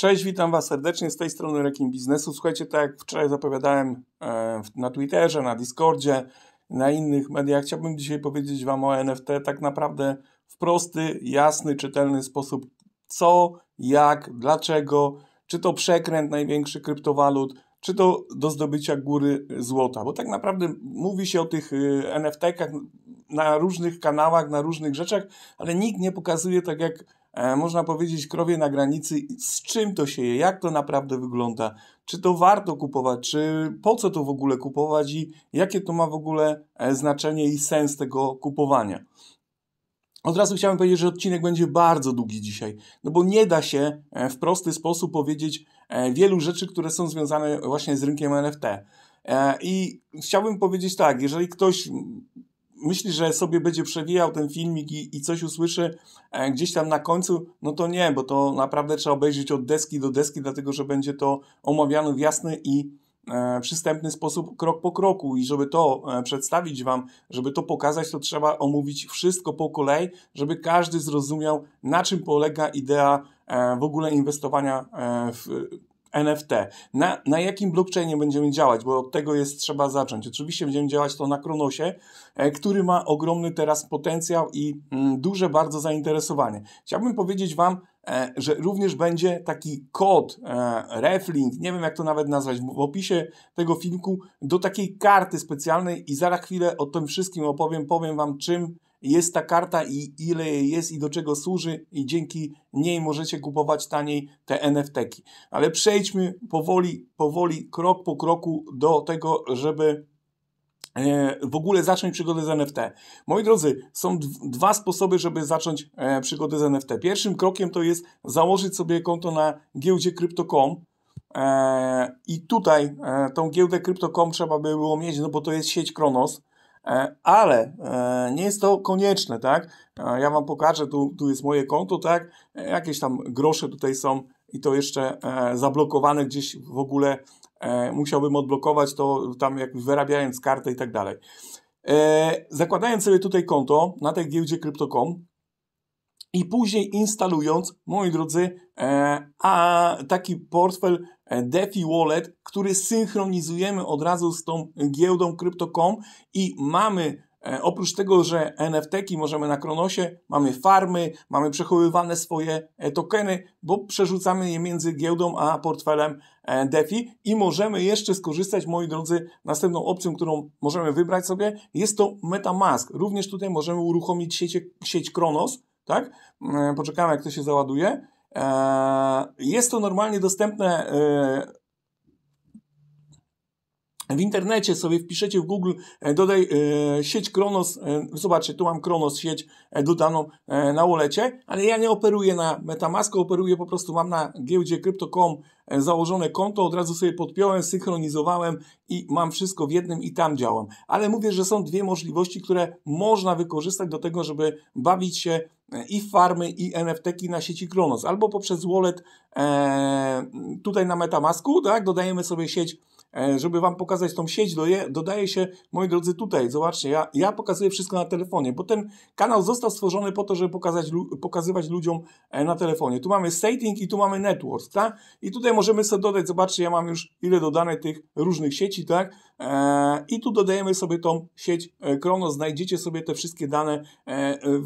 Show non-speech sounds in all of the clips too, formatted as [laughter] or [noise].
Cześć, witam Was serdecznie z tej strony Rekin Biznesu. Słuchajcie, tak jak wczoraj zapowiadałem e, na Twitterze, na Discordzie, na innych mediach, chciałbym dzisiaj powiedzieć Wam o NFT tak naprawdę w prosty, jasny, czytelny sposób. Co, jak, dlaczego, czy to przekręt największy kryptowalut, czy to do zdobycia góry złota, bo tak naprawdę mówi się o tych y, NFT-kach na różnych kanałach, na różnych rzeczach, ale nikt nie pokazuje tak jak E, można powiedzieć, krowie na granicy, z czym to się je, jak to naprawdę wygląda, czy to warto kupować, czy po co to w ogóle kupować i jakie to ma w ogóle e, znaczenie i sens tego kupowania. Od razu chciałem powiedzieć, że odcinek będzie bardzo długi dzisiaj, no bo nie da się e, w prosty sposób powiedzieć wielu rzeczy, które są związane właśnie z rynkiem NFT. I chciałbym powiedzieć tak, jeżeli ktoś myśli, że sobie będzie przewijał ten filmik i, i coś usłyszy e, gdzieś tam na końcu, no to nie, bo to naprawdę trzeba obejrzeć od deski do deski, dlatego że będzie to omawiane w jasny i e, przystępny sposób, krok po kroku. I żeby to e, przedstawić Wam, żeby to pokazać, to trzeba omówić wszystko po kolei, żeby każdy zrozumiał, na czym polega idea e, w ogóle inwestowania e, w NFT. Na, na jakim blockchainie będziemy działać, bo od tego jest trzeba zacząć. Oczywiście będziemy działać to na Kronosie, e, który ma ogromny teraz potencjał i mm, duże bardzo zainteresowanie. Chciałbym powiedzieć Wam, e, że również będzie taki kod, e, reflink, nie wiem jak to nawet nazwać, w opisie tego filmku do takiej karty specjalnej i zaraz chwilę o tym wszystkim opowiem, powiem Wam czym jest ta karta i ile jej jest i do czego służy i dzięki niej możecie kupować taniej te nft -ki. Ale przejdźmy powoli, powoli, krok po kroku do tego, żeby e, w ogóle zacząć przygodę z NFT. Moi drodzy, są dwa sposoby, żeby zacząć e, przygodę z NFT. Pierwszym krokiem to jest założyć sobie konto na giełdzie Crypto.com, e, i tutaj tą giełdę Crypto.com trzeba by było mieć, no bo to jest sieć Kronos. E, ale e, nie jest to konieczne, tak? E, ja Wam pokażę, tu, tu jest moje konto, tak? Jakieś tam grosze tutaj są i to jeszcze zablokowane gdzieś w ogóle musiałbym odblokować to tam jak wyrabiając kartę i tak dalej. Zakładając sobie tutaj konto na tej giełdzie Krypto.com i później instalując, moi drodzy, e, a taki portfel e, DeFi Wallet, który synchronizujemy od razu z tą giełdą Crypto.com i mamy e, Oprócz tego, że NFT-ki możemy na Kronosie, mamy farmy, mamy przechowywane swoje tokeny, bo przerzucamy je między giełdą a portfelem DeFi i możemy jeszcze skorzystać, moi drodzy, następną opcją, którą możemy wybrać sobie, jest to MetaMask. Również tutaj możemy uruchomić sieć, sieć Kronos, tak? E, poczekamy, jak to się załaduje. E, jest to normalnie dostępne e, w internecie sobie wpiszecie w Google, dodaj e, sieć Kronos, e, zobaczcie, tu mam Kronos sieć dodaną e, na wolecie, ale ja nie operuję na Metamasku, operuję po prostu, mam na giełdzie Crypto.com założone konto, od razu sobie podpiąłem, synchronizowałem i mam wszystko w jednym i tam działam. Ale mówię, że są dwie możliwości, które można wykorzystać do tego, żeby bawić się i farmy, i NFT-ki na sieci Kronos, albo poprzez wallet e, tutaj na Metamasku, tak, dodajemy sobie sieć E, żeby Wam pokazać tą sieć, dodaje się, moi drodzy, tutaj, zobaczcie, ja, ja pokazuję wszystko na telefonie, bo ten kanał został stworzony po to, żeby pokazać, pokazywać ludziom e, na telefonie. Tu mamy stating i tu mamy network, tak? I tutaj możemy sobie dodać, zobaczcie, ja mam już ile dodane tych różnych sieci, tak? E, I tu dodajemy sobie tą sieć Krono, znajdziecie sobie te wszystkie dane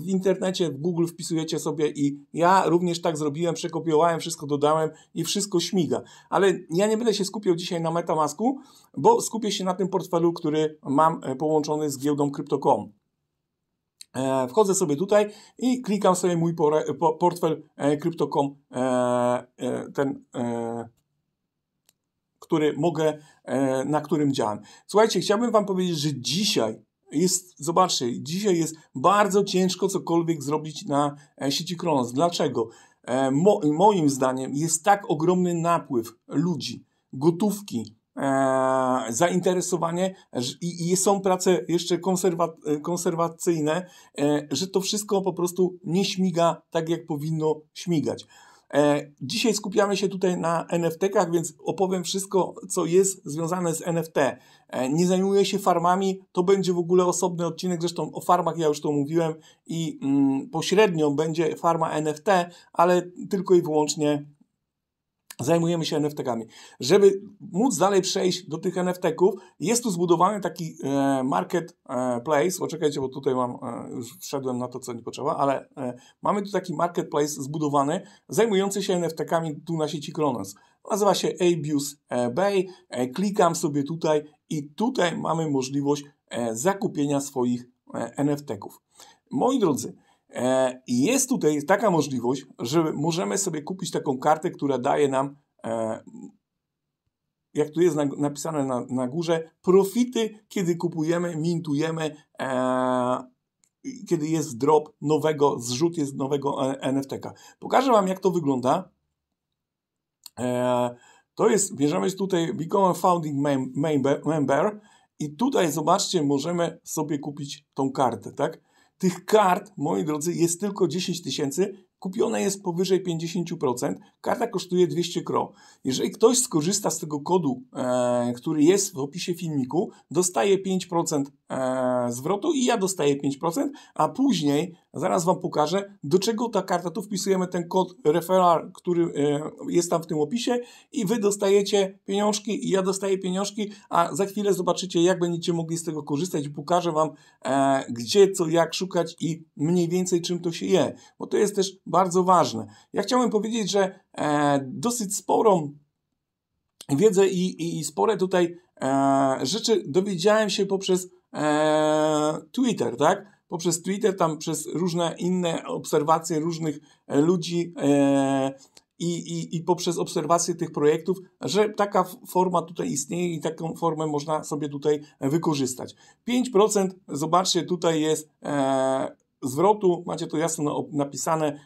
w internecie, w Google wpisujecie sobie i ja również tak zrobiłem, przekopiowałem, wszystko dodałem i wszystko śmiga. Ale ja nie będę się skupiał dzisiaj na MetaMask obrazku, bo skupię się na tym portfelu, który mam e, połączony z giełdą Crypto.com. E, wchodzę sobie tutaj i klikam sobie mój portfel e, Crypto.com, ten, który mogę, na którym działam. Słuchajcie, chciałbym Wam powiedzieć, że dzisiaj jest, zobaczcie, dzisiaj jest bardzo ciężko cokolwiek zrobić na sieci Kronos. Dlaczego? Mo, moim zdaniem jest tak ogromny napływ ludzi, gotówki, E, zainteresowanie i, są prace jeszcze konserwa, konserwacyjne, e, że to wszystko po prostu nie śmiga tak, jak powinno śmigać. E, dzisiaj skupiamy się tutaj na NFT-kach, więc opowiem wszystko, co jest związane z NFT. Nie zajmuję się farmami, to będzie w ogóle osobny odcinek, zresztą o farmach ja już to mówiłem i mm, pośrednio będzie farma NFT, ale tylko i wyłącznie zajmujemy się NFT-kami. Żeby móc dalej przejść do tych NFT-ków, jest tu zbudowany taki e, marketplace, e, poczekajcie, bo tutaj mam, e, już wszedłem na to, co nie potrzeba, ale mamy tu taki marketplace zbudowany, zajmujący się NFT-kami tu na sieci Kronos. Nazywa się Abuse Bay, klikam sobie tutaj i tutaj mamy możliwość zakupienia swoich NFT-ków. Moi drodzy, E, jest tutaj taka możliwość, że możemy sobie kupić taką kartę, która daje nam, e, jak tu jest napisane na, na górze, profity, kiedy kupujemy, mintujemy, e, kiedy jest drop nowego, zrzut jest nowego NFT-ka. Pokażę Wam, jak to wygląda. To jest, bierzemy tutaj Become Founding Member i tutaj, zobaczcie, możemy sobie kupić tą kartę, tak? Tych kart, moi drodzy, jest tylko 10 tysięcy, Kupione jest powyżej 50%, karta kosztuje 200 kro. Jeżeli ktoś skorzysta z tego kodu, e, który jest w opisie filmiku, dostaje 5% E, zwrotu i ja dostaję 5%, a później, zaraz Wam pokażę, do czego ta karta, tu wpisujemy ten kod referral, który e, jest tam w tym opisie i Wy dostajecie pieniążki i ja dostaję pieniążki, a za chwilę zobaczycie, jak będziecie mogli z tego korzystać i pokażę Wam, e, gdzie, co, jak szukać i mniej więcej czym to się je, bo to jest też bardzo ważne. Ja chciałem powiedzieć, że dosyć sporą wiedzę i, i, i spore tutaj rzeczy dowiedziałem się poprzez E, Twitter, tak? Poprzez Twitter, tam przez różne inne obserwacje różnych e, ludzi e, i, i, i poprzez obserwacje tych projektów, że taka forma tutaj istnieje i taką formę można sobie tutaj wykorzystać. 5% zobaczcie, tutaj jest zwrotu, macie to jasno napisane,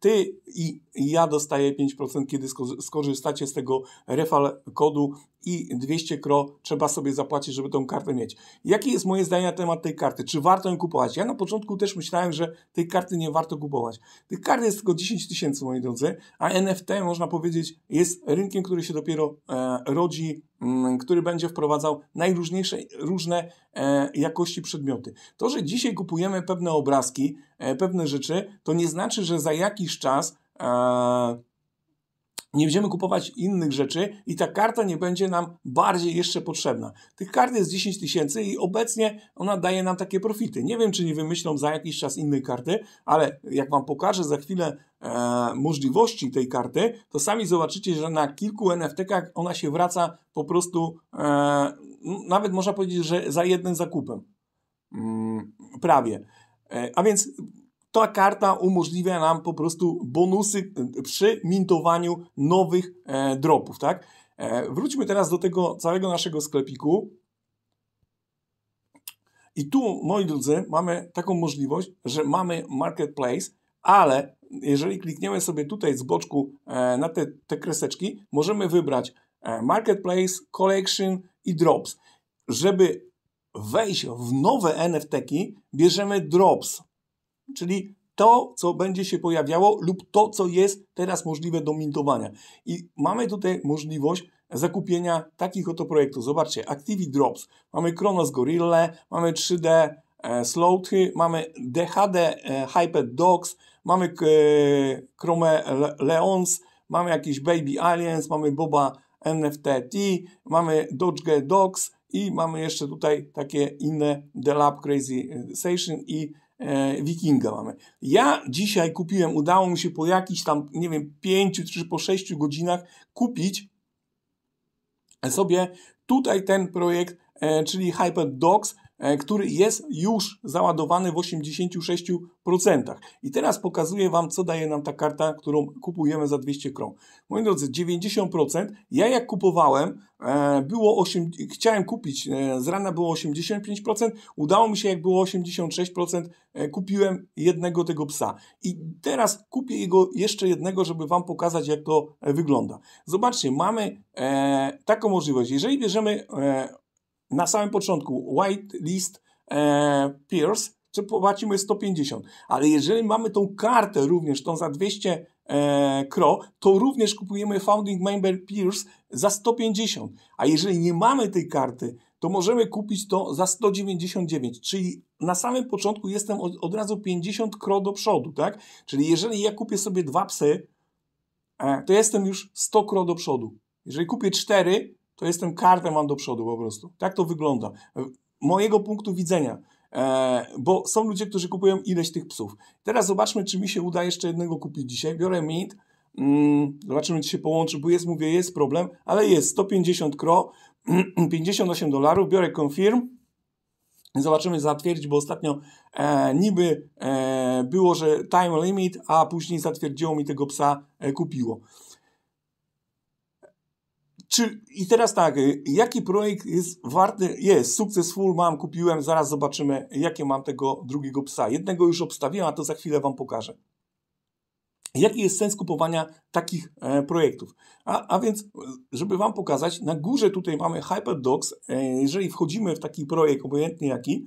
ty i ja dostaję 5%, kiedy skorzystacie z tego refal kodu i 200 kro trzeba sobie zapłacić, żeby tą kartę mieć. Jakie jest moje zdanie na temat tej karty? Czy warto ją kupować? Ja na początku też myślałem, że tej karty nie warto kupować. Tych kart jest tylko 10 tysięcy, moi drodzy, a NFT, można powiedzieć, jest rynkiem, który się dopiero e, rodzi, m, mm, który będzie wprowadzał najróżniejsze, różne e, jakości przedmioty. To, że dzisiaj kupujemy pewne obrazki, e, pewne rzeczy, to nie znaczy, że za jakiś czas E, nie będziemy kupować innych rzeczy i ta karta nie będzie nam bardziej jeszcze potrzebna. Tych kart jest 10 tysięcy i obecnie ona daje nam takie profity. Nie wiem, czy nie wymyślą za jakiś czas innej karty, ale jak Wam pokażę za chwilę e, możliwości tej karty, to sami zobaczycie, że na kilku NFT-kach ona się wraca po prostu, e, nawet można powiedzieć, że za jednym zakupem. Mm, prawie. E, a więc ta karta umożliwia nam po prostu bonusy przy mintowaniu nowych e, dropów, tak? E, wróćmy teraz do tego całego naszego sklepiku. I tu, moi drodzy, mamy taką możliwość, że mamy marketplace, ale jeżeli klikniemy sobie tutaj z boczku e, na te, te kreseczki, możemy wybrać e, marketplace, collection i drops. Żeby wejść w nowe NFT-ki, bierzemy drops, czyli to, co będzie się pojawiało lub to, co jest teraz możliwe do mintowania. I mamy tutaj możliwość zakupienia takich oto projektów. Zobaczcie, Activi Drops, mamy Kronos Gorilla, mamy 3D e, Slothy, mamy DHD e, Hyped Dogs, mamy e, Chrome Leons, mamy jakiś Baby Aliens, mamy Boba NFTT, mamy Dodge Dogs i mamy jeszcze tutaj takie inne The Lab Crazy Station i E, wikinga mamy. Ja dzisiaj kupiłem, udało mi się po jakichś tam, nie wiem, pięciu czy po sześciu godzinach kupić sobie tutaj ten projekt, e, czyli Hyper E, który jest już załadowany w 86%. I teraz pokazuję Wam, co daje nam ta karta, którą kupujemy za 200 kron. Moi drodzy, 90%. Ja jak kupowałem, e, było 8, chciałem kupić, e, z rana było 85%, udało mi się, jak było 86%, kupiłem jednego tego psa. I teraz kupię jego jeszcze jednego, żeby Wam pokazać, jak to wygląda. Zobaczcie, mamy taką możliwość. Jeżeli bierzemy na samym początku white e, peers, czy płacimy 150. Ale jeżeli mamy tą kartę również, tą za 200 e, kro, to również kupujemy founding member peers za 150. A jeżeli nie mamy tej karty, to możemy kupić to za 199, czyli na samym początku jestem od, od razu 50 kro do przodu, tak? Czyli jeżeli ja kupię sobie dwa psy, e, to jestem już 100 kro do przodu. Jeżeli kupię 4, to jestem kartę mam do przodu po prostu. Tak to wygląda. Mojego punktu widzenia. E, bo są ludzie, którzy kupują ileś tych psów. Teraz zobaczmy, czy mi się uda jeszcze jednego kupić dzisiaj. Biorę Mint, mm, zobaczymy, czy się połączy, bo jest, mówię, jest problem, ale jest 150 kro, 58 [clears throat] dolarów, biorę Confirm, Zobaczymy, zatwierdzić, bo ostatnio e, niby e, było, że time limit, a później zatwierdziło mi tego psa, e, kupiło. Czy, I teraz tak, y, jaki projekt jest warty? Jest, successful mam, kupiłem, zaraz zobaczymy, jakie mam tego drugiego psa. Jednego już obstawiłem, a to za chwilę Wam pokażę. Jaki jest sens kupowania takich e, projektów? A, a, więc, e, żeby Wam pokazać, na górze tutaj mamy HyperDocs. E, jeżeli wchodzimy w taki projekt, obojętnie jaki,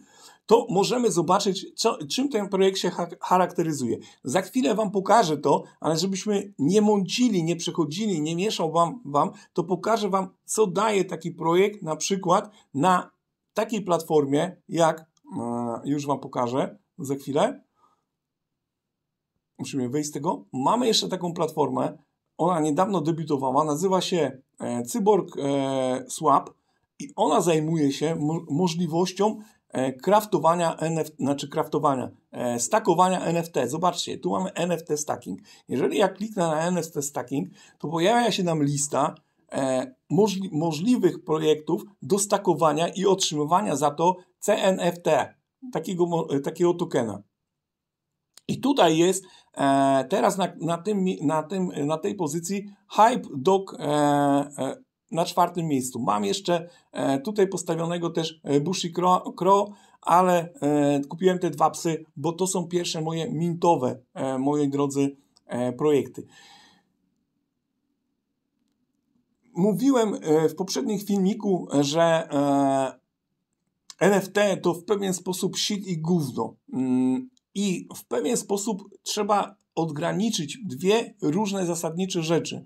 to możemy zobaczyć, co, czym ten projekt się charakteryzuje. Za chwilę Wam pokażę to, ale żebyśmy nie mącili, nie przechodzili, nie mieszał wam, wam, to pokażę Wam, co daje taki projekt na przykład na takiej platformie, jak e, już Wam pokażę za chwilę. Musimy wyjść z tego. Mamy jeszcze taką platformę, ona niedawno debiutowała, nazywa się e, Cyborg e, Swap i ona zajmuje się możliwością E, kraftowania NFT, znaczy kraftowania, e, stakowania NFT. Zobaczcie, tu mamy NFT stacking. Jeżeli ja kliknę na NFT stacking, to pojawia się nam lista e, możli możliwych projektów do stakowania i otrzymywania za to CNFT, takiego, takiego tokena. I tutaj jest teraz na, na, tym, na, tym, na tej pozycji Hype Dog na czwartym miejscu. Mam jeszcze e, tutaj postawionego też e, Bushi Crow, ale e, kupiłem te dwa psy, bo to są pierwsze moje mintowe, moi drodzy, projekty. Mówiłem w poprzednim filmiku, że NFT to w pewien sposób shit i gówno. Mm, I w pewien sposób trzeba odgraniczyć dwie różne zasadnicze rzeczy.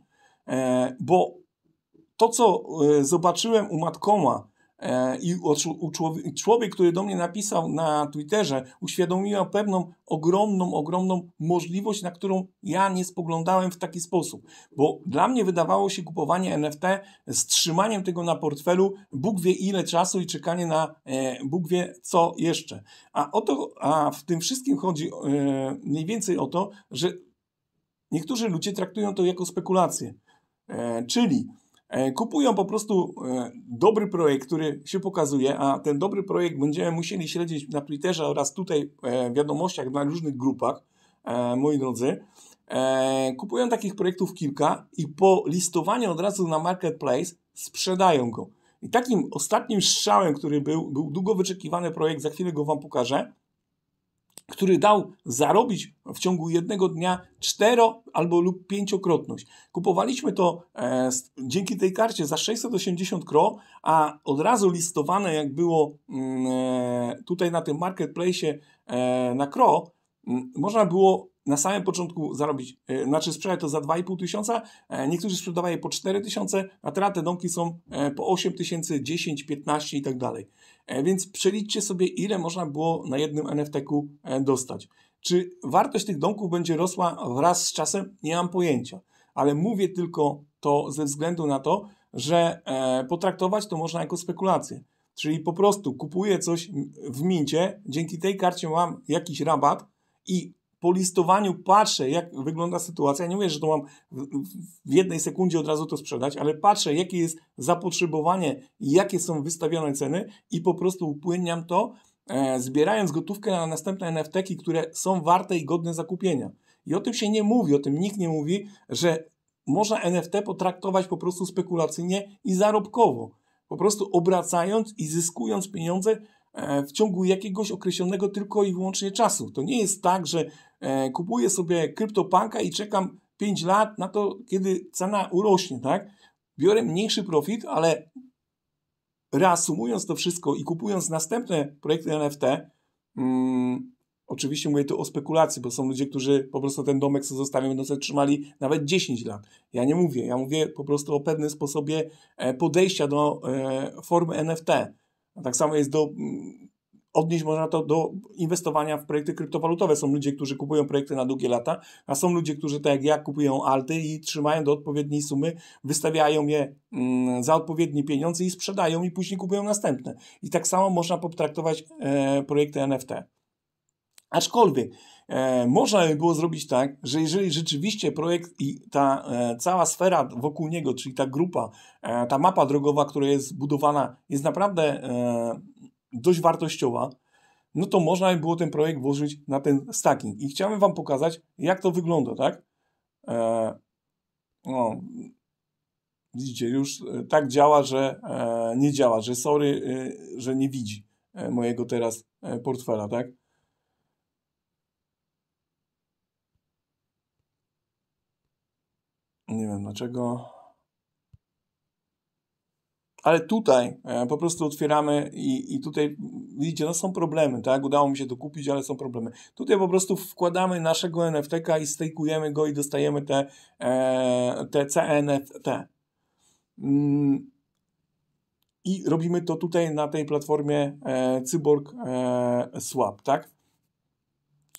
Bo to, co e, zobaczyłem u Matkoma e, i u człowiek, który do mnie napisał na Twitterze, uświadomiła pewną ogromną, ogromną możliwość, na którą ja nie spoglądałem w taki sposób. Bo dla mnie wydawało się kupowanie NFT z trzymaniem tego na portfelu, Bóg wie ile czasu i czekanie na e, Bóg wie co jeszcze. A, o to, a w tym wszystkim chodzi mniej więcej o to, że niektórzy ludzie traktują to jako spekulację. czyli E, kupują po prostu e, dobry projekt, który się pokazuje, a ten dobry projekt będziemy musieli śledzić na Twitterze oraz tutaj e, w wiadomościach na różnych grupach, moi drodzy. Kupują takich projektów kilka i po listowaniu od razu na marketplace sprzedają go. I takim ostatnim strzałem, który był, był długo wyczekiwany projekt, za chwilę go Wam pokażę, który dał zarobić w ciągu jednego dnia cztero albo lub pięciokrotność. Kupowaliśmy to e, dzięki tej karcie za 680 kro, a od razu listowane, jak było mm, e, tutaj na tym marketplace e, na kro, m, mm, można było na samym początku zarobić, e, znaczy sprzedać to za 2,5 tysiąca, e, niektórzy sprzedawali po 4 tysiące, a teraz te domki są e, po 8 tysięcy, 10, 15 i tak dalej. Więc przeliczcie sobie, ile można było na jednym NFT-ku dostać. Czy wartość tych domków będzie rosła wraz z czasem? Nie mam pojęcia, ale mówię tylko to ze względu na to, że potraktować to można jako spekulację. Czyli po prostu kupuję coś w mincie, dzięki tej karcie mam jakiś rabat i po listowaniu patrzę, jak wygląda sytuacja. nie mówię, że to mam w jednej sekundzie od razu to sprzedać, ale patrzę, jakie jest zapotrzebowanie, jakie są wystawione ceny i po prostu upłynniam to, e, zbierając gotówkę na następne NFT-ki, które są warte i godne zakupienia. I o tym się nie mówi, o tym nikt nie mówi, że można NFT potraktować po prostu spekulacyjnie i zarobkowo. Po prostu obracając i zyskując pieniądze e, w ciągu jakiegoś określonego tylko i wyłącznie czasu. To nie jest tak, że E, kupuję sobie kryptopanka i czekam 5 lat na to, kiedy cena urośnie, tak? Biorę mniejszy profit, ale reasumując to wszystko i kupując następne projekty NFT, mm, oczywiście mówię tu o spekulacji, bo są ludzie, którzy po prostu ten domek co zostawią, będą sobie trzymali nawet 10 lat. Ja nie mówię, ja mówię po prostu o pewnym sposobie e, podejścia do e, formy NFT. A tak samo jest do mm, odnieść można to do inwestowania w projekty kryptowalutowe. Są ludzie, którzy kupują projekty na długie lata, a są ludzie, którzy tak jak ja kupują alty i trzymają do odpowiedniej sumy, wystawiają je mm, za odpowiednie pieniądze i sprzedają i później kupują następne. I tak samo można potraktować e, projekty NFT. Aczkolwiek e, można by było zrobić tak, że jeżeli rzeczywiście projekt i ta e, cała sfera wokół niego, czyli ta grupa, e, ta mapa drogowa, która jest budowana, jest naprawdę e, dość wartościowa, no to można by było ten projekt włożyć na ten stacking. I chciałem Wam pokazać, jak to wygląda, tak? Eee, no, widzicie, już e, tak działa, że e, nie działa, że sorry, e, że nie widzi e, mojego teraz e, portfela, tak? Nie wiem dlaczego. Ale tutaj e, po prostu otwieramy i, i tutaj widzicie, no są problemy, tak? Udało mi się to kupić, ale są problemy. Tutaj po prostu wkładamy naszego nft i stakujemy go i dostajemy te, e, te CNFT. Mm. I robimy to tutaj na tej platformie e, Cyborg e, Swap, tak?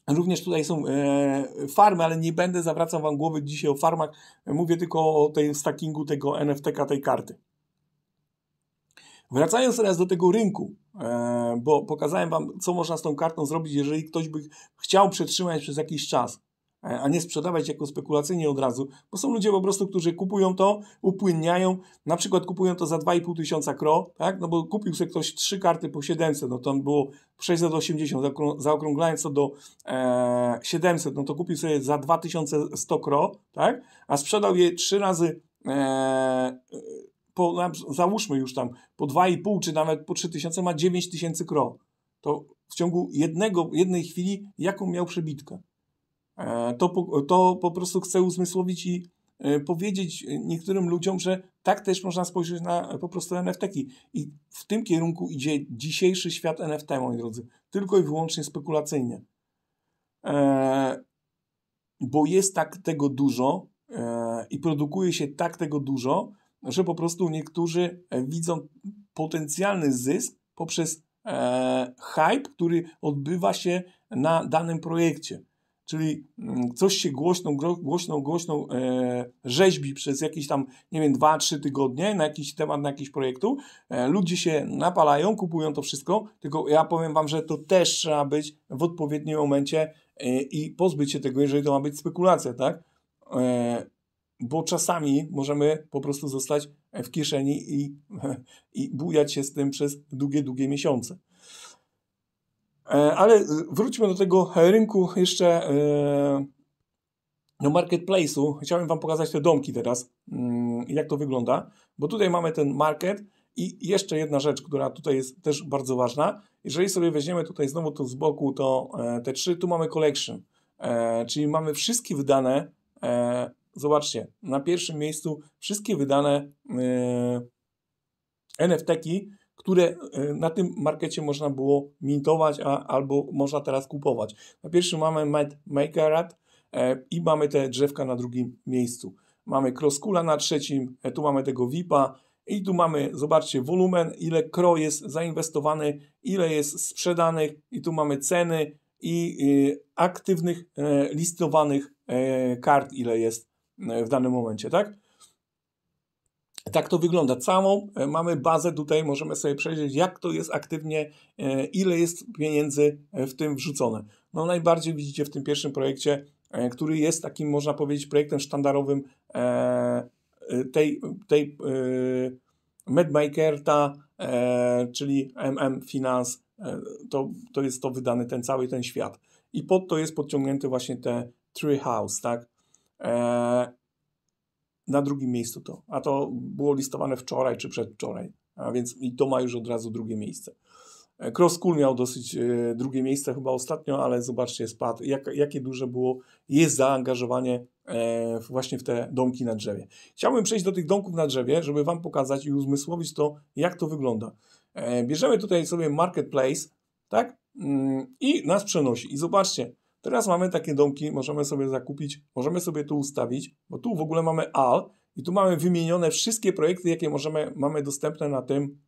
Również tutaj są e, farmy, ale nie będę zawracał Wam głowy dzisiaj o farmach. Mówię tylko o tej stackingu tego nft tej karty. Wracając teraz do tego rynku, e, bo pokazałem Wam, co można z tą kartą zrobić, jeżeli ktoś by chciał przetrzymać przez jakiś czas, e, a nie sprzedawać jako spekulacyjnie od razu, bo są ludzie po prostu, którzy kupują to, upłynniają, na przykład kupują to za 2,5 tysiąca kro, tak? no bo kupił sobie ktoś trzy karty po 700, no to było 680, zaokrąglając to do e, 700, no to kupił sobie za 2100 kro, tak? a sprzedał je trzy razy e, po, no, załóżmy już tam po 2,5 czy nawet po 3 tysiące ma 9 tysięcy kro. To w ciągu jednego, jednej chwili jaką miał przebitkę. E, to po, to po prostu chcę uzmysłowić i e, powiedzieć e, niektórym ludziom, że tak też można spojrzeć na po prostu nft -ki. I w tym kierunku idzie dzisiejszy świat NFT, moi drodzy. Tylko i wyłącznie spekulacyjnie. Bo jest tak tego dużo i produkuje się tak tego dużo, że po prostu niektórzy e, widzą potencjalny zysk poprzez e, hype, który odbywa się na danym projekcie. Czyli mm, coś się głośno, głośno, głośno e, rzeźbi przez jakieś tam, nie wiem, 2-3 tygodnie na jakiś temat, na jakiś projektu. E, ludzie się napalają, kupują to wszystko, tylko ja powiem Wam, że to też trzeba być w odpowiednim momencie e, i pozbyć się tego, jeżeli to ma być spekulacja, tak? E, bo czasami możemy po prostu zostać w kieszeni i, [laughs] i bujać się z tym przez długie, długie miesiące. E, ale wróćmy do tego rynku jeszcze e, do marketplace'u. Chciałem Wam pokazać te domki teraz, mm, jak to wygląda, bo tutaj mamy ten market i jeszcze jedna rzecz, która tutaj jest też bardzo ważna. Jeżeli sobie weźmiemy tutaj znowu to z boku, to e, te trzy, tu mamy collection, czyli mamy wszystkie wydane Zobaczcie, na pierwszym miejscu wszystkie wydane e, NFT-ki, które e, na tym markecie można było mintować a, albo można teraz kupować. Na pierwszym mamy Maker e, i mamy te drzewka na drugim miejscu. Mamy Crosskula na trzecim, e, tu mamy tego VIPa i tu mamy, zobaczcie, wolumen, ile kro jest zainwestowany, ile jest sprzedanych i tu mamy ceny i y, aktywnych y, listowanych y, kart, ile jest E, w danym momencie, tak? Tak to wygląda. Całą e, mamy bazę tutaj, możemy sobie przejrzeć, jak to jest aktywnie, e, ile jest pieniędzy w tym wrzucone. No najbardziej widzicie w tym pierwszym projekcie, który jest takim, można powiedzieć, projektem sztandarowym tej, tej MedMakerta, czyli MM Finance, to, to jest to wydany ten cały ten świat. I pod to jest podciągnięty właśnie te Treehouse, tak? E, na drugim miejscu to, a to było listowane wczoraj czy przedwczoraj, a więc i to ma już od razu drugie miejsce. E, Cross Cool miał dosyć e, drugie miejsce chyba ostatnio, ale zobaczcie spadł, jak, jakie duże było, jest zaangażowanie właśnie w te domki na drzewie. Chciałbym przejść do tych domków na drzewie, żeby Wam pokazać i uzmysłowić to, jak to wygląda. Bierzemy tutaj sobie marketplace, tak? Mm, I nas przenosi. I zobaczcie, Teraz mamy takie domki, możemy sobie zakupić, możemy sobie tu ustawić, bo tu w ogóle mamy AL i tu mamy wymienione wszystkie projekty, jakie możemy, mamy dostępne na tym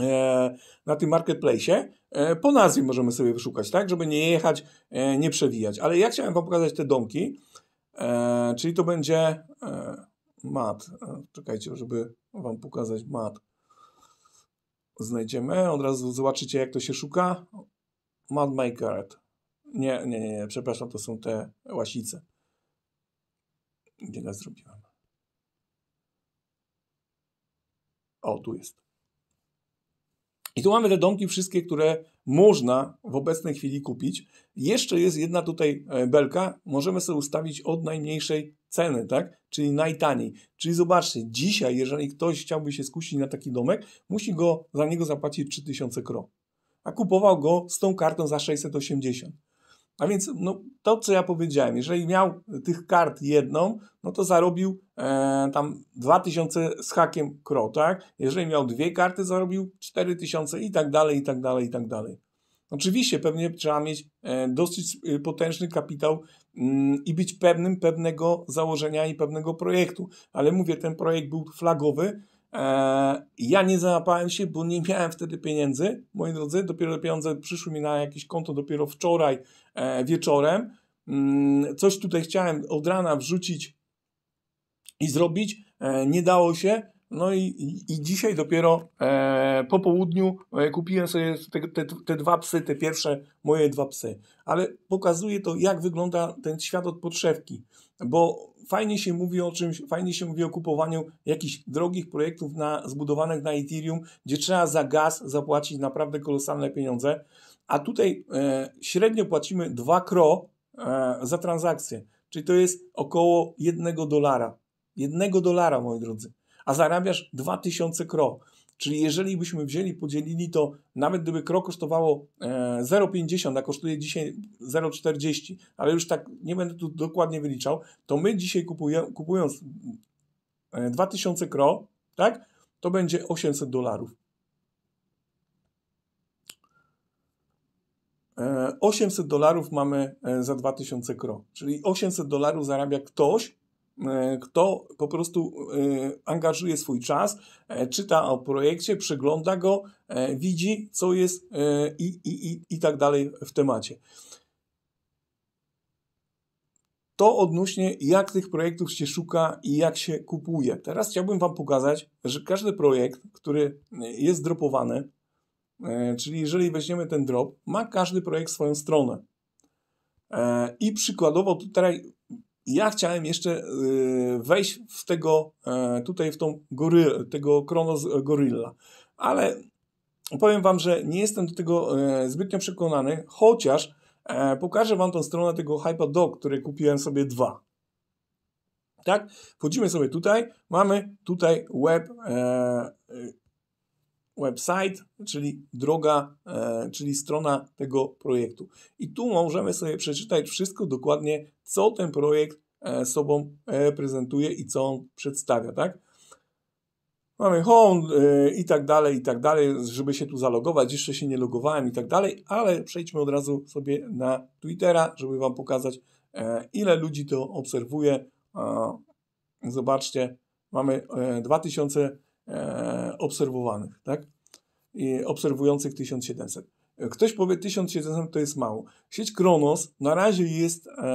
e, na tym marketplace e, po nazwie możemy sobie wyszukać, tak, żeby nie jechać, e, nie przewijać. Ale ja chciałem Wam pokazać te domki, czyli to będzie mat. Czekajcie, żeby Wam pokazać mat. Znajdziemy, od razu zobaczycie, jak to się szuka. Mat My Card. Nie, nie, nie, przepraszam, to są te łasice. Gdzie ja zrobiłem? O, tu jest. I tu mamy te domki wszystkie, które można w obecnej chwili kupić. Jeszcze jest jedna tutaj e, belka. Możemy sobie ustawić od najmniejszej ceny, tak? Czyli najtaniej. Czyli zobaczcie, dzisiaj, jeżeli ktoś chciałby się skusić na taki domek, musi go za niego zapłacić 3000 kro. A kupował go z tą kartą za 680. A więc no, to, co ja powiedziałem, jeżeli miał tych kart jedną, no to zarobił e, tam 2000 z hakiem krotak. Jeżeli miał dwie karty, zarobił 4000 i tak dalej, i tak dalej, i tak dalej. Oczywiście pewnie trzeba mieć e, dosyć e, potężny kapitał mm, i być pewnym pewnego założenia i pewnego projektu. Ale mówię, ten projekt był flagowy, e, ja nie załapałem się, bo nie miałem wtedy pieniędzy. Moi drodzy, dopiero pieniądze przyszły mi na jakieś konto dopiero wczoraj E, wieczorem. Mm, coś tutaj chciałem od rana wrzucić i zrobić, e, nie dało się. No i, i dzisiaj dopiero e, po południu kupiłem sobie te, te, te dwa psy, te pierwsze moje dwa psy. Ale pokazuje to, jak wygląda ten świat od podszewki, bo fajnie się mówi o czymś, fajnie się mówi o kupowaniu jakichś drogich projektów na, zbudowanych na Ethereum, gdzie trzeba za gaz zapłacić naprawdę kolosalne pieniądze a tutaj e, średnio płacimy 2 kro e, za transakcję, czyli to jest około 1 dolara. 1 dolara, moi drodzy, a zarabiasz 2000 kro. Czyli jeżeli byśmy wzięli, podzielili to, nawet gdyby kro kosztowało 0,50, e, a kosztuje dzisiaj 0,40, ale już tak nie będę tu dokładnie wyliczał, to my dzisiaj kupuje, kupując 2000 kro, tak, to będzie 800 dolarów. 800 e, dolarów mamy e, za 2000 kro. Czyli 800 dolarów zarabia ktoś, e, kto po prostu angażuje swój czas, czyta o projekcie, przegląda go, widzi, co jest i, i, i, i tak dalej w temacie. To odnośnie, jak tych projektów się szuka i jak się kupuje. Teraz chciałbym Wam pokazać, że każdy projekt, który jest dropowany, E, czyli jeżeli weźmiemy ten drop, ma każdy projekt swoją stronę. E, I przykładowo tutaj ja chciałem jeszcze e, wejść w tego, tutaj w tą gorylę, tego Kronos Gorilla, ale powiem Wam, że nie jestem do tego zbytnio przekonany, chociaż pokażę Wam tą stronę tego Hypadog, które kupiłem sobie dwa. Tak? Wchodzimy sobie tutaj, mamy tutaj web website, czyli droga, e, czyli strona tego projektu. I tu możemy sobie przeczytać wszystko dokładnie, co ten projekt e, sobą prezentuje i co on przedstawia, tak? Mamy home e, i tak dalej, i tak dalej, żeby się tu zalogować. Jeszcze się nie logowałem i tak dalej, ale przejdźmy od razu sobie na Twittera, żeby Wam pokazać, ile ludzi to obserwuje. Zobaczcie, mamy 2000 E, obserwowanych, tak? I obserwujących 1700. Ktoś powie 1700 to jest mało. Sieć Kronos na razie jest e,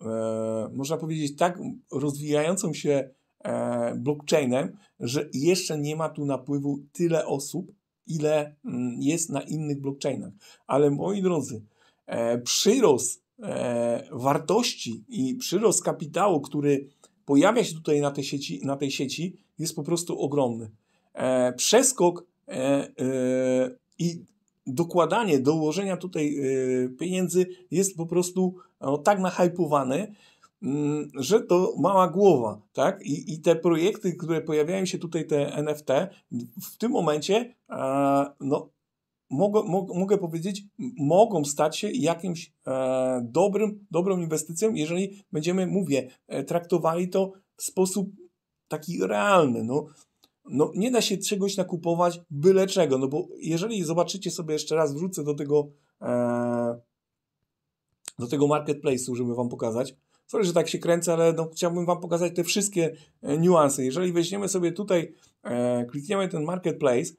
e, można powiedzieć tak rozwijającą się e, blockchainem, że jeszcze nie ma tu napływu tyle osób, ile mm, jest na innych blockchainach. Ale moi drodzy, e, przyrost e, wartości i przyrost kapitału, który pojawia się tutaj na tej sieci, na tej sieci jest po prostu ogromny. E, przeskok e, e, i dokładanie, dołożenia tutaj e, pieniędzy jest po prostu no, tak nachajpowane, mm, że to mała głowa, tak? I, I, te projekty, które pojawiają się tutaj, te NFT, w tym momencie, no, mogę, mogę powiedzieć, mogą stać się jakimś e, dobrym, dobrą inwestycją, jeżeli będziemy, mówię, e, traktowali to w sposób taki realny. No, no nie da się czegoś nakupować byle czego, no bo jeżeli zobaczycie sobie jeszcze raz, wrzucę do tego e, do tego marketplace'u, żeby wam pokazać. Sorry, że tak się kręcę, ale no, chciałbym wam pokazać te wszystkie e, niuanse. Jeżeli weźmiemy sobie tutaj, e, klikniemy ten marketplace,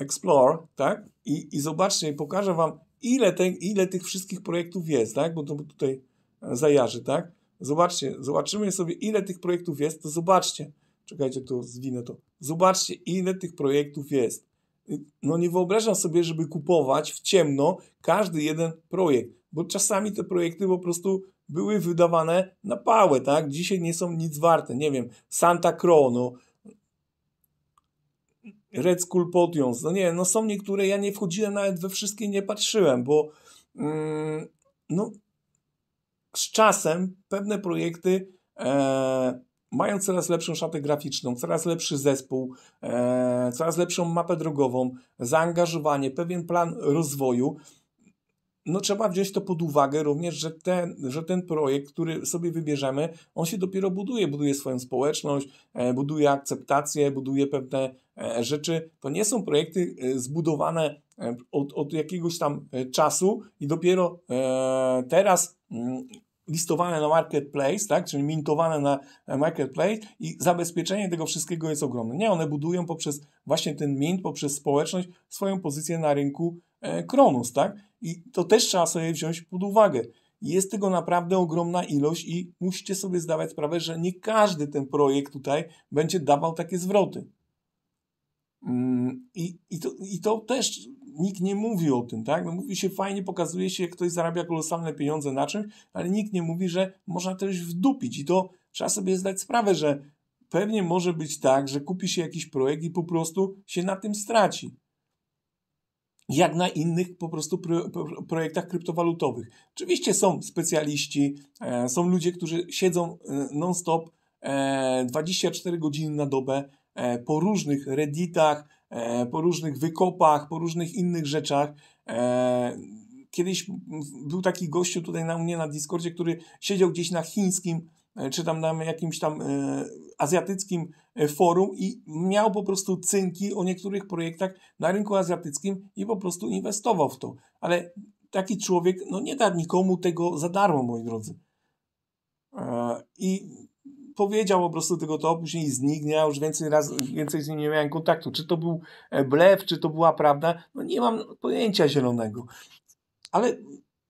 Explore, tak? I, i zobaczcie, pokażę Wam, ile, te, ile tych wszystkich projektów jest, tak? Bo to tutaj e, zajarzy, tak? Zobaczcie, zobaczymy sobie, ile tych projektów jest, to zobaczcie. Czekajcie, tu zwinę to. Zobaczcie, ile tych projektów jest. Y, no nie wyobrażam sobie, żeby kupować w ciemno każdy jeden projekt, bo czasami te projekty po prostu były wydawane na pałę, tak? Dzisiaj nie są nic warte. Nie wiem, Santa Crono, Red Skull Podiums, no nie no są niektóre, ja nie wchodziłem nawet we wszystkie, nie patrzyłem, bo mm, no z czasem pewne projekty e, mają coraz lepszą szatę graficzną, coraz lepszy zespół, e, coraz lepszą mapę drogową, zaangażowanie, pewien plan rozwoju, no trzeba wziąć to pod uwagę również, że ten, że ten projekt, który sobie wybierzemy, on się dopiero buduje. Buduje swoją społeczność, e, buduje akceptację, buduje pewne e, rzeczy. To nie są projekty e, zbudowane od, od jakiegoś tam czasu i dopiero teraz mm, listowane na marketplace, tak, czyli mintowane na marketplace i zabezpieczenie tego wszystkiego jest ogromne. Nie, one budują poprzez właśnie ten mint, poprzez społeczność swoją pozycję na rynku E, Kronos, tak? I to też trzeba sobie wziąć pod uwagę. Jest tego naprawdę ogromna ilość i musicie sobie zdawać sprawę, że nie każdy ten projekt tutaj będzie dawał takie zwroty. Mm, I, i, to, I to też nikt nie mówi o tym, tak? No mówi się fajnie, pokazuje się, jak ktoś zarabia kolosalne pieniądze na czymś, ale nikt nie mówi, że można też wdupić. I to trzeba sobie zdać sprawę, że pewnie może być tak, że kupi się jakiś projekt i po prostu się na tym straci jak na innych po prostu pro, pro, projektach kryptowalutowych. Oczywiście są specjaliści, e, są ludzie, którzy siedzą e, non-stop e, 24 godziny na dobę e, po różnych redditach, e, po różnych wykopach, po różnych innych rzeczach. E, kiedyś był taki gościu tutaj na mnie na Discordzie, który siedział gdzieś na chińskim E, czy tam na jakimś tam e, azjatyckim e, forum i miał po prostu cynki o niektórych projektach na rynku azjatyckim i po prostu inwestował w to. Ale taki człowiek no, nie da nikomu tego za darmo, moi drodzy. I powiedział po prostu tego to, później zniknie, już więcej raz, więcej z nim nie miałem kontaktu. Czy to był blef, czy to była prawda, no nie mam pojęcia zielonego. Ale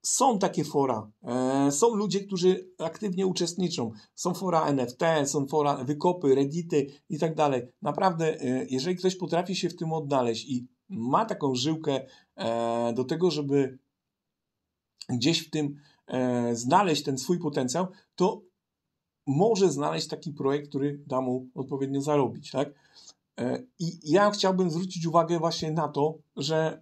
są takie fora, e, są ludzie, którzy aktywnie uczestniczą. Są fora NFT, są fora wykopy, reddity i tak dalej. Naprawdę, e, jeżeli ktoś potrafi się w tym odnaleźć i ma taką żyłkę e, do tego, żeby gdzieś w tym znaleźć ten swój potencjał, to może znaleźć taki projekt, który da mu odpowiednio zarobić, tak? I ja chciałbym zwrócić uwagę właśnie na to, że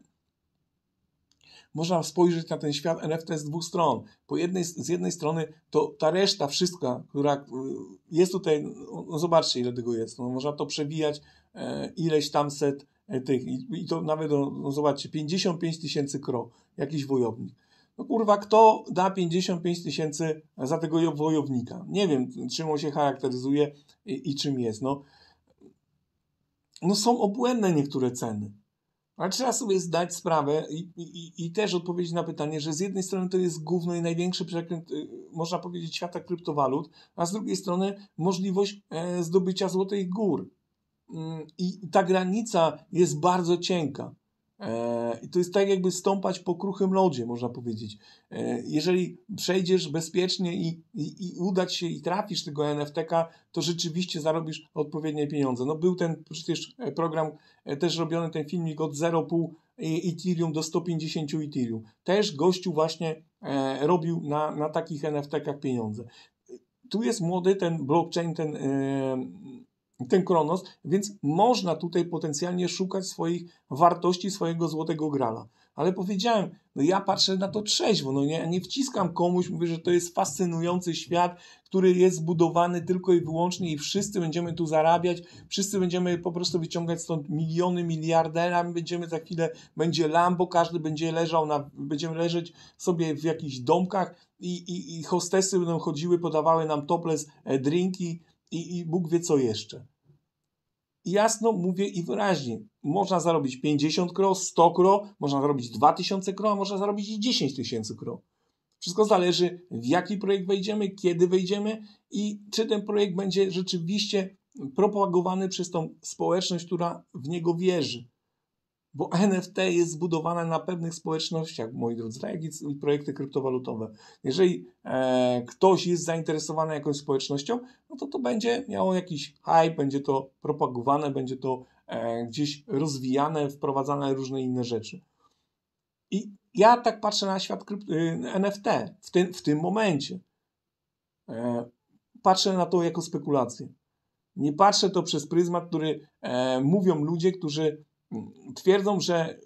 można spojrzeć na ten świat NFT z dwóch stron. Po jednej, z jednej strony to ta reszta, wszystko, która y, jest tutaj, no, no zobaczcie ile tego jest, no, można to przebijać. e, ileś tam set e, tych i, i, to nawet, no, no zobaczcie, 55 tysięcy kro, jakiś wojownik. No kurwa, kto da 55 tysięcy za tego wojownika? Nie wiem, czym on się charakteryzuje i, i czym jest. No, no są obłędne niektóre ceny. Ale trzeba sobie zdać sprawę i, i, i też odpowiedzieć na pytanie, że z jednej strony to jest główny i największy przekręt, y, można powiedzieć, świata kryptowalut, a z drugiej strony możliwość e, zdobycia złotych gór. Mm, I ta granica jest bardzo cienka. Tak. E, I to jest tak, jakby stąpać po kruchym lodzie, można powiedzieć. E, jeżeli przejdziesz bezpiecznie i, i, i udać się i trafisz tego NFT-ka, to rzeczywiście zarobisz odpowiednie pieniądze. No był ten przecież e, program, też robiony ten filmik od 0,5 Ethereum do 150 Ethereum. Też gościu właśnie robił na, na takich NFT-kach pieniądze. Tu jest młody ten blockchain, ten ten Kronos, więc można tutaj potencjalnie szukać swoich wartości, swojego złotego grala. Ale powiedziałem, no ja patrzę na to trzeźwo, no nie, nie wciskam komuś, mówię, że to jest fascynujący świat, który jest zbudowany tylko i wyłącznie i wszyscy będziemy tu zarabiać, wszyscy będziemy po prostu wyciągać stąd miliony, miliarderami będziemy za chwilę, będzie Lambo, każdy będzie leżał, na, będziemy leżeć sobie w jakichś domkach i, i, i hostesy będą chodziły, podawały nam topless e, drinki, i, i Bóg wie co jeszcze. jasno mówię i wyraźnie, można zarobić 50 kro, 100 kro, można zarobić 2000 kro, a można zarobić i 10 tysięcy kro. Wszystko zależy, w jaki projekt wejdziemy, kiedy wejdziemy i czy ten projekt będzie rzeczywiście propagowany przez tą społeczność, która w niego wierzy. Bo [laughs] NFT jest zbudowane na pewnych społecznościach, moi drodzy, tak jak i projekty kryptowalutowe. Jeżeli e, ktoś jest zainteresowany jakąś społecznością, no to to będzie miało jakiś hype, będzie to propagowane, będzie to e, gdzieś rozwijane, wprowadzane różne inne rzeczy. I ja tak patrzę na świat y, NFT w tym, w tym momencie. E, patrzę na to jako spekulację. Nie patrzę to przez pryzmat, który e, mówią ludzie, którzy twierdzą, że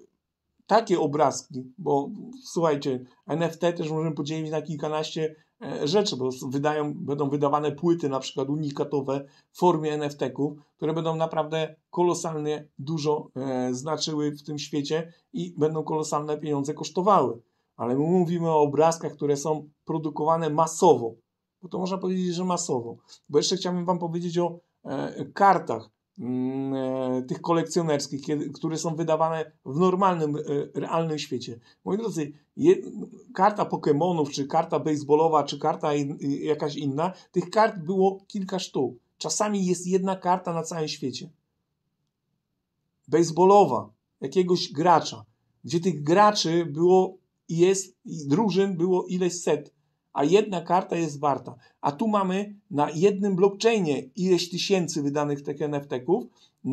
takie obrazki, bo słuchajcie, NFT też możemy podzielić na kilkanaście e, rzeczy, bo wydają, będą wydawane płyty na przykład unikatowe w formie NFT-ków, które będą naprawdę kolosalnie dużo e, znaczyły w tym świecie i będą kolosalne pieniądze kosztowały. Ale my mówimy o obrazkach, które są produkowane masowo, bo to można powiedzieć, że masowo. Bo jeszcze chciałbym Wam powiedzieć o e, kartach, Mm, e, tych kolekcjonerskich, które są wydawane w normalnym, e, realnym świecie. Moi drodzy, karta Pokémonów, czy karta baseballowa, czy karta jakaś inna, tych kart było kilka sztuk. Czasami jest jedna karta na całym świecie. Baseballowa, jakiegoś gracza, gdzie tych graczy było, jest, drużyn było ileś set a jedna karta jest warta. A tu mamy na jednym blockchainie ileś tysięcy wydanych tych NFT-ków,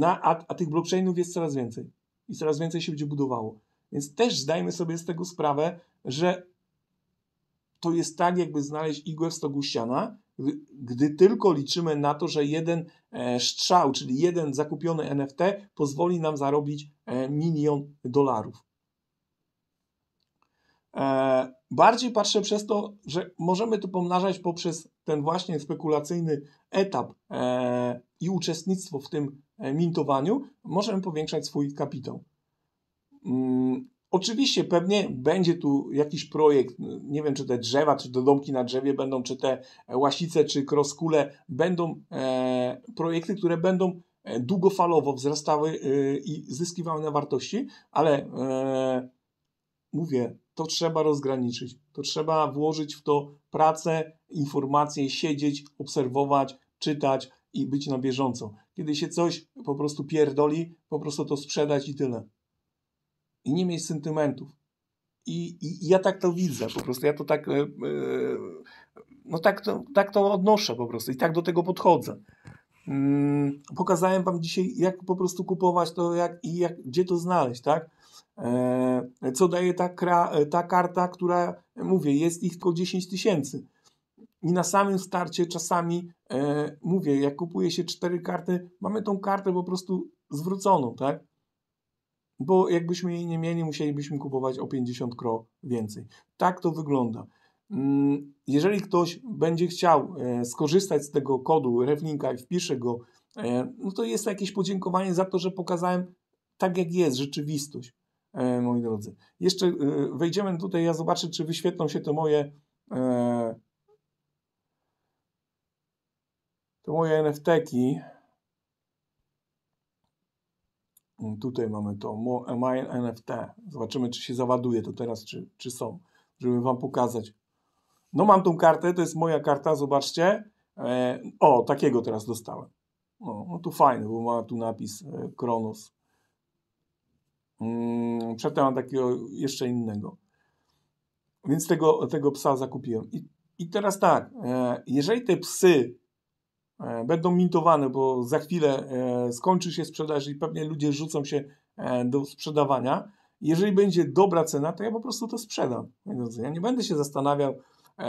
a, a tych blockchainów jest coraz więcej. I coraz więcej się będzie budowało. Więc też zdajmy sobie z tego sprawę, że to jest tak, jakby znaleźć igłę w stogu ściana, gdy, gdy tylko liczymy na to, że jeden e, strzał, czyli jeden zakupiony NFT pozwoli nam zarobić e, milion dolarów. E, bardziej patrzę przez to, że możemy to pomnażać poprzez ten właśnie spekulacyjny etap e, i uczestnictwo w tym e, mintowaniu, możemy powiększać swój kapitał. Mm, oczywiście pewnie będzie tu jakiś projekt, nie wiem czy te drzewa, czy te domki na drzewie będą, czy te łasice, czy kroskule będą projekty, które będą długofalowo wzrastały i zyskiwały na wartości, ale mówię, to trzeba rozgraniczyć. To trzeba włożyć w to pracę, informacje, siedzieć, obserwować, czytać i być na bieżąco. Kiedy się coś po prostu pierdoli, po prostu to sprzedać i tyle. I nie mieć sentymentów. I, i, i ja tak to widzę, po prostu ja to tak, yy, no tak to, tak to odnoszę po prostu i tak do tego podchodzę. Yy, pokazałem Wam dzisiaj, jak po prostu kupować to, jak i jak, gdzie to znaleźć, tak? E, co daje ta, e, ta karta, która, mówię, jest ich tylko 10 tysięcy. I na samym starcie czasami, e, mówię, jak kupuje się cztery karty, mamy tą kartę po prostu zwróconą, tak? Bo jakbyśmy jej nie mieli, musielibyśmy kupować o 50 kro więcej. Tak to wygląda. Mm, jeżeli ktoś będzie chciał e, skorzystać z tego kodu reflinka i wpisze go, e, no to jest jakieś podziękowanie za to, że pokazałem tak, jak jest rzeczywistość. E, moi drodzy. Jeszcze e, wejdziemy tutaj, ja zobaczę, czy wyświetlą się te moje e, te moje NFT-ki. Mm, tutaj mamy to, My NFT. Zobaczymy, czy się załaduje to teraz, czy, czy są, żeby Wam pokazać. No mam tą kartę, to jest moja karta, zobaczcie. o, takiego teraz dostałem. No, no to fajne, bo ma tu napis Kronos. Mm, Przedtem mam takiego jeszcze innego. Więc tego, tego psa zakupiłem. I, I teraz tak, e, jeżeli te psy e, będą mintowane, bo za chwilę e, skończy się sprzedaż i pewnie ludzie rzucą się do sprzedawania, jeżeli będzie dobra cena, to ja po prostu to sprzedam. Ja nie będę się zastanawiał, E,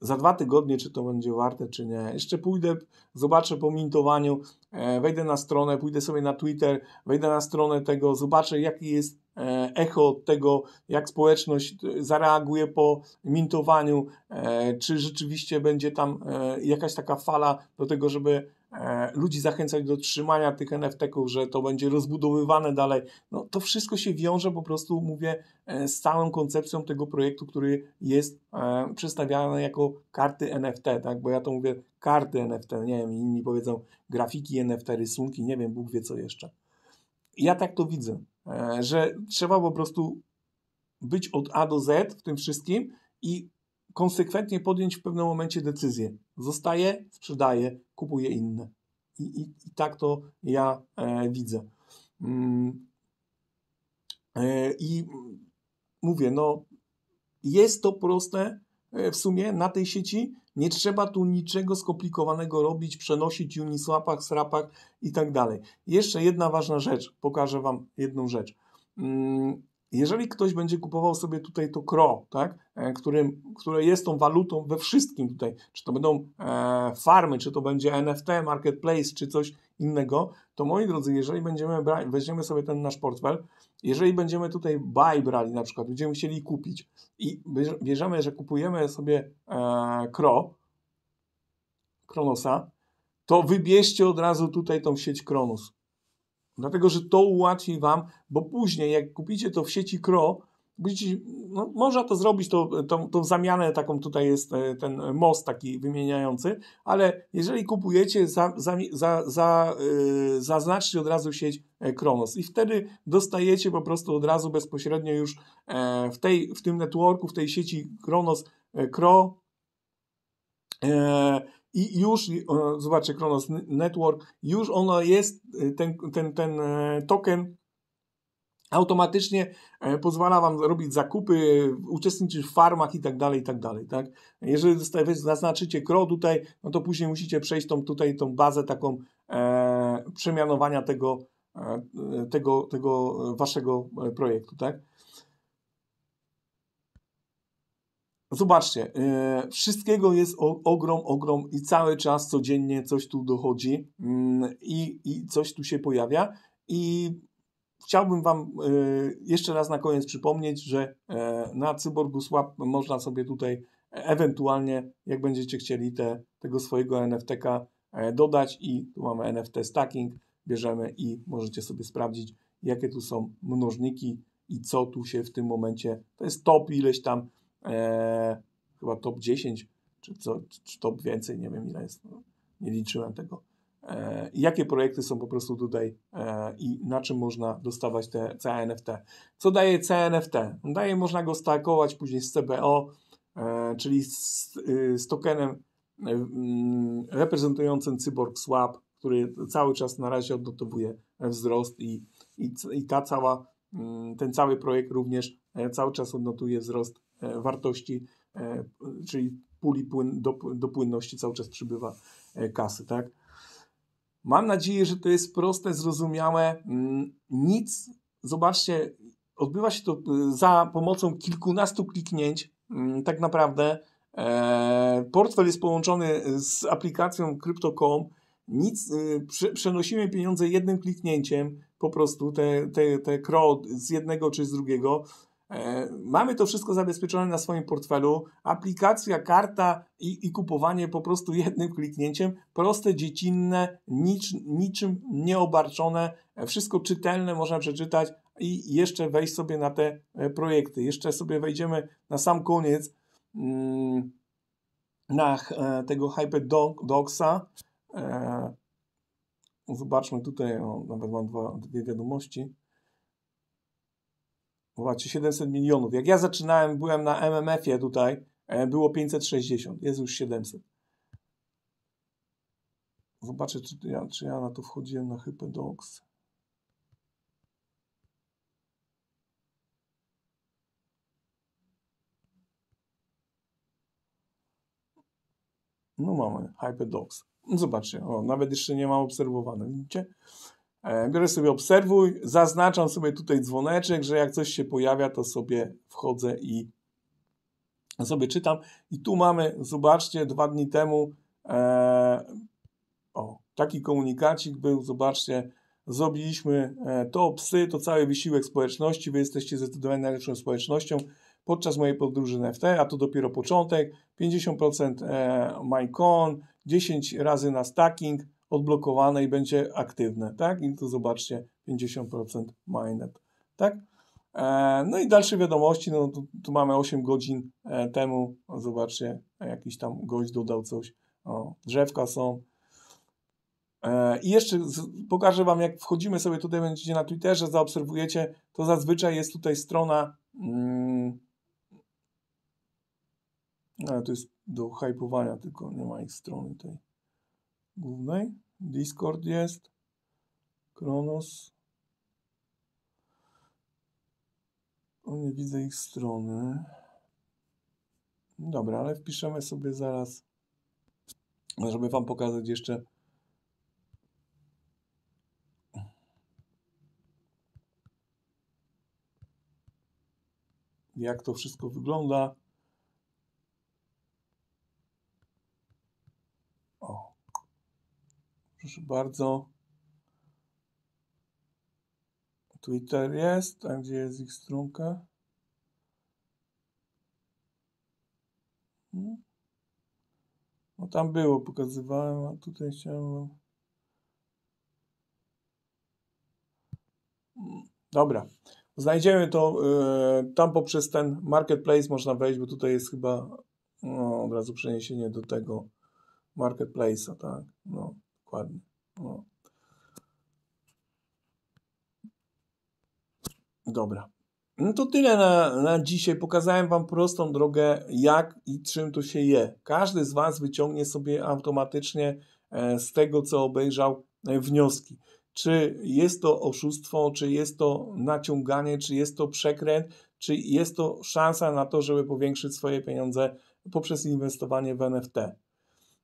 za dwa tygodnie, czy to będzie warte, czy nie. Jeszcze pójdę, zobaczę po mintowaniu, e, wejdę na stronę, pójdę sobie na Twitter, wejdę na stronę tego, zobaczę, jaki jest e, echo tego, jak społeczność zareaguje po mintowaniu, czy rzeczywiście będzie tam jakaś taka fala do tego, żeby E, ludzi zachęcać do trzymania tych NFT-ków, że to będzie rozbudowywane dalej. No, to wszystko się wiąże po prostu, mówię, e, z całą koncepcją tego projektu, który jest e, przedstawiany jako karty NFT, tak? Bo ja to mówię karty NFT, no nie wiem, inni powiedzą grafiki NFT, rysunki, nie wiem, Bóg wie co jeszcze. Ja tak to widzę, że trzeba po prostu być od A do Z w tym wszystkim i konsekwentnie podjąć w pewnym momencie decyzję zostaje, sprzedaje, kupuje inne. I, i, i tak to ja e, widzę. Mm, e, I mówię, no jest to proste e, w sumie na tej sieci. Nie trzeba tu niczego skomplikowanego robić, przenosić uniswapach, srapach i tak dalej. Jeszcze jedna ważna rzecz, pokażę Wam jedną rzecz. Mm jeżeli ktoś będzie kupował sobie tutaj to KRO, tak, e, którym, które jest tą walutą we wszystkim tutaj, czy to będą e, farmy, czy to będzie NFT, marketplace, czy coś innego, to moi drodzy, jeżeli będziemy weźmiemy sobie ten nasz portfel, jeżeli będziemy tutaj buy brali na przykład, będziemy chcieli kupić i bierzemy, że kupujemy sobie e, KRO, Kronosa, to wybierzcie od razu tutaj tą sieć Kronos Dlatego, że to ułatwi Wam, bo później jak kupicie to w sieci Kro, będziecie, no, można to zrobić, to, tą, tą zamianę taką tutaj jest e, ten most taki wymieniający, ale jeżeli kupujecie, za, za, za, za yy, zaznaczcie od razu sieć e, Kronos i wtedy dostajecie po prostu od razu bezpośrednio już w, tej, w tym networku, w tej sieci Kronos, Kro, i już, e, zobaczcie, Kronos Network, już ono jest, e, ten, ten, ten e, token automatycznie pozwala Wam robić zakupy, uczestniczyć w farmach i tak dalej, i tak dalej, tak? Jeżeli zaznaczycie KRO tutaj, no to później musicie przejść tą tutaj, tą bazę taką e, przemianowania tego, e, tego, tego Waszego projektu, tak? zobaczcie, yy, wszystkiego jest o, ogrom, ogrom i cały czas, codziennie coś tu dochodzi mm, i, i coś tu się pojawia i chciałbym Wam e, jeszcze raz na koniec przypomnieć, że e, na Cyborgu Swap można sobie tutaj ewentualnie, jak będziecie chcieli, te, tego swojego NFT-ka dodać i tu mamy NFT stacking, bierzemy i możecie sobie sprawdzić, jakie tu są mnożniki i co tu się w tym momencie, to jest top ileś tam e, chyba top 10, czy, co, czy top więcej, nie wiem ile jest, no, nie liczyłem tego. E, jakie projekty są po prostu tutaj e, i na czym można dostawać te CNFT. Co daje CNFT? No, daje, można go stakować później z CBO, e, czyli z, y, z tokenem y, reprezentującym Cyborg Swap, który cały czas na razie odnotowuje wzrost i, i, i ta cała, mm, ten cały projekt również e, cały czas odnotuje wzrost E, wartości, e, czyli puli płyn, do, do płynności cały czas przybywa e, kasy, tak? Mam nadzieję, że to jest proste, zrozumiałe. Mm, nic, zobaczcie, odbywa się to y, za pomocą kilkunastu kliknięć. Mm, tak naprawdę portfel jest połączony y, z aplikacją Crypto.com. Nic, y, przenosimy pieniądze jednym kliknięciem, po prostu te, te, te crow z jednego czy z drugiego. E, mamy to wszystko zabezpieczone na swoim portfelu. Aplikacja, karta i, i kupowanie po prostu jednym kliknięciem. Proste, dziecinne, nic, niczym nieobarczone, e, wszystko czytelne można przeczytać i jeszcze wejść sobie na te e, projekty. Jeszcze sobie wejdziemy na sam koniec mm, na tego HyperDoxa. Zobaczmy tutaj, o, nawet mam dwa, dwie wiadomości. Zobaczcie, 700 milionów. Jak ja zaczynałem, byłem na MMF-ie tutaj, e, było 560, jest już 700. Zobaczę, czy ja, czy ja na to wchodziłem na HyperDocs. No mamy HyperDocs. Zobaczcie, o, nawet jeszcze nie mam obserwowane, Widzicie? E, Biorę sobie obserwuj, zaznaczam sobie tutaj dzwoneczek, że jak coś się pojawia, to sobie wchodzę i sobie czytam. I tu mamy, zobaczcie, dwa dni temu e, o, taki komunikacik był, zobaczcie, zrobiliśmy e, to psy, to cały wysiłek społeczności, wy jesteście zdecydowanie najlepszą społecznością podczas mojej podróży NFT, a to dopiero początek, 50% MyCon, 10 razy na stacking, odblokowane i będzie aktywne, tak? I tu zobaczcie, 50% mainnet, tak? E, no i dalsze wiadomości, no tu, tu mamy 8 godzin e, temu, zobaczcie, jakiś tam gość dodał coś, o, drzewka są. E, I jeszcze z, pokażę Wam, jak wchodzimy sobie tutaj, będziecie na Twitterze, zaobserwujecie, to zazwyczaj jest tutaj strona, mm, no, ale to jest do hypowania, tylko nie ma ich strony tutaj głównej. Discord jest. Kronos. O, nie widzę ich strony. No dobra, ale wpiszemy sobie zaraz, żeby Wam pokazać jeszcze jak to wszystko wygląda. Proszę bardzo. Twitter jest, a gdzie jest ich strunka? Hmm? No tam było, pokazywałem, a tutaj chciałem hmm, Dobra. Znajdziemy to yy, tam poprzez ten marketplace można wejść, bo tutaj jest chyba no, od razu przeniesienie do tego marketplace'a, tak? No. Dokładnie. O. Dobra. No to tyle na, na dzisiaj. Pokazałem Wam prostą drogę, jak i czym to się je. Każdy z Was wyciągnie sobie automatycznie e, z tego, co obejrzał, e, wnioski. Czy jest to oszustwo, czy jest to naciąganie, czy jest to przekręt, czy jest to szansa na to, żeby powiększyć swoje pieniądze poprzez inwestowanie w NFT.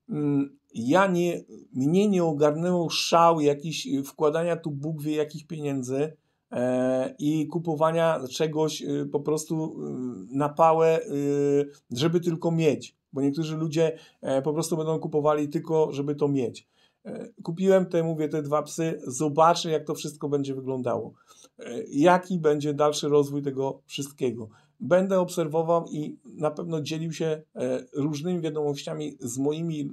Mm, ja nie, mnie nie ogarnęło szał jakiś y, wkładania tu Bóg wie jakich pieniędzy e, i kupowania czegoś e, po prostu e, na pałę, żeby tylko mieć, bo niektórzy ludzie e, po prostu będą kupowali tylko, żeby to mieć. E, kupiłem te, mówię, te dwa psy, zobaczę jak to wszystko będzie wyglądało. E, jaki będzie dalszy rozwój tego wszystkiego będę obserwował i na pewno dzielił się e, różnymi wiadomościami z moimi e,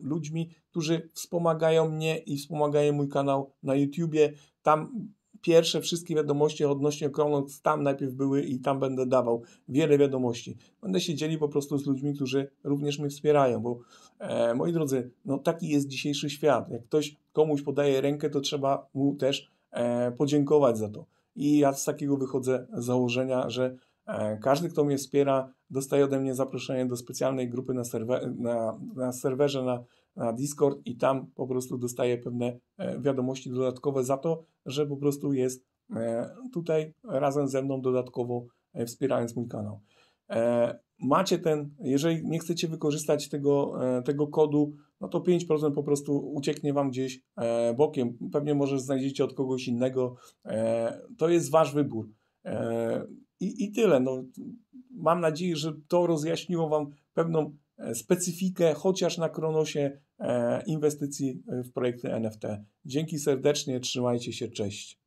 ludźmi, którzy wspomagają mnie i wspomagają mój kanał na YouTubie. Tam pierwsze wszystkie wiadomości odnośnie Chronox tam najpierw były i tam będę dawał wiele wiadomości. Będę się dzielił po prostu z ludźmi, którzy również mnie wspierają, bo e, moi drodzy, no taki jest dzisiejszy świat. Jak ktoś komuś podaje rękę, to trzeba mu też e, podziękować za to. I ja z takiego wychodzę z założenia, że E, każdy, kto mnie wspiera, dostaje ode mnie zaproszenie do specjalnej grupy na, serwer, na, na serwerze, na, na Discord i tam po prostu dostaje pewne e, wiadomości dodatkowe za to, że po prostu jest e, tutaj razem ze mną dodatkowo wspierając mój kanał. Macie ten, jeżeli nie chcecie wykorzystać tego, tego kodu, no to 5% po prostu ucieknie Wam gdzieś bokiem. Pewnie może znajdziecie od kogoś innego. To jest Wasz wybór. I, i tyle. No, mam nadzieję, że to rozjaśniło Wam pewną e, specyfikę, chociaż na Kronosie, e, inwestycji e, w projekty NFT. Dzięki serdecznie, trzymajcie się, cześć.